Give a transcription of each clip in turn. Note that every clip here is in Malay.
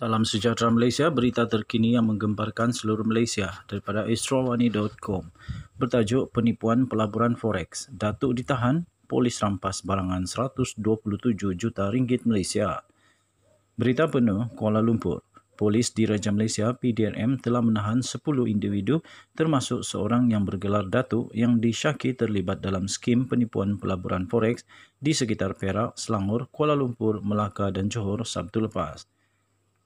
Salam sejahtera Malaysia, berita terkini yang menggemparkan seluruh Malaysia daripada astrowani.com bertajuk Penipuan Pelaburan Forex. Datuk ditahan, polis rampas barangan 127 juta ringgit Malaysia. Berita penuh Kuala Lumpur. Polis Diraja Malaysia PDRM telah menahan 10 individu termasuk seorang yang bergelar Datuk yang disyaki terlibat dalam skim penipuan pelaburan forex di sekitar Perak, Selangor, Kuala Lumpur, Melaka dan Johor Sabtu lepas.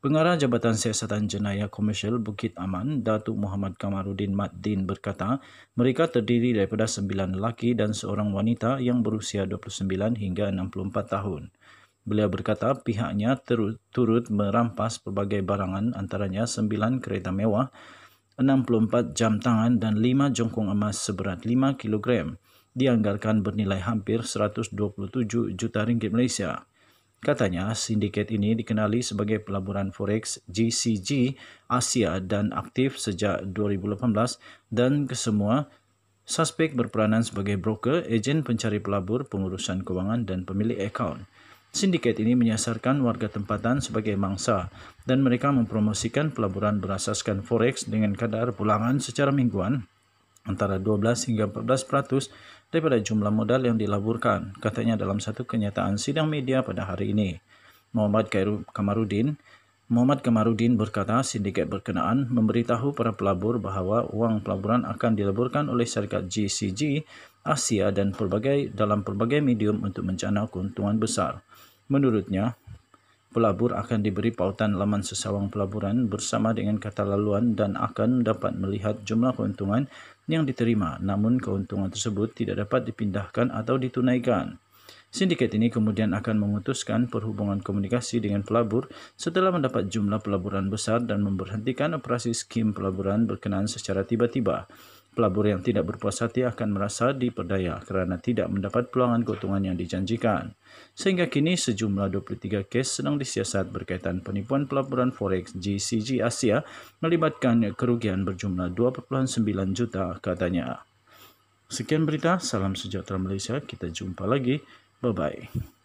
Pengarah Jabatan Siasatan Jenayah Komersial Bukit Aman, Datuk Muhammad Kamarudin Mat Din berkata, mereka terdiri daripada sembilan lelaki dan seorang wanita yang berusia 29 hingga 64 tahun. Beliau berkata pihaknya turut merampas pelbagai barangan antaranya sembilan kereta mewah, 64 jam tangan dan 5 jongkong emas seberat 5 kilogram dianggarkan bernilai hampir 127 juta ringgit Malaysia. Katanya, sindiket ini dikenali sebagai pelaburan forex GCG Asia dan aktif sejak 2018 dan kesemua suspek berperanan sebagai broker, ejen pencari pelabur, pengurusan kewangan dan pemilik akaun. Sindiket ini menyasarkan warga tempatan sebagai mangsa dan mereka mempromosikan pelaburan berasaskan forex dengan kadar pulangan secara mingguan antara 12 hingga 14 peratus daripada jumlah modal yang dilaburkan, katanya dalam satu kenyataan sidang media pada hari ini. Muhammad Kamarudin Muhammad Kamarudin berkata sindiket berkenaan memberitahu para pelabur bahawa wang pelaburan akan dilaburkan oleh syarikat GCG Asia dan pelbagai dalam pelbagai medium untuk mencana keuntungan besar. Menurutnya, pelabur akan diberi pautan laman sesawang pelaburan bersama dengan kata laluan dan akan dapat melihat jumlah keuntungan yang diterima, namun keuntungan tersebut tidak dapat dipindahkan atau ditunaikan. Sindiket ini kemudian akan memutuskan perhubungan komunikasi dengan pelabur setelah mendapat jumlah pelaburan besar dan memberhentikan operasi skim pelaburan berkenaan secara tiba-tiba. Pelabur yang tidak berpuas hati akan merasa diperdaya kerana tidak mendapat peluangan keuntungan yang dijanjikan. Sehingga kini sejumlah 23 kes sedang disiasat berkaitan penipuan pelaburan forex GCG Asia melibatkan kerugian berjumlah 2.9 juta katanya. Sekian berita, salam sejahtera Malaysia, kita jumpa lagi. Bye-bye.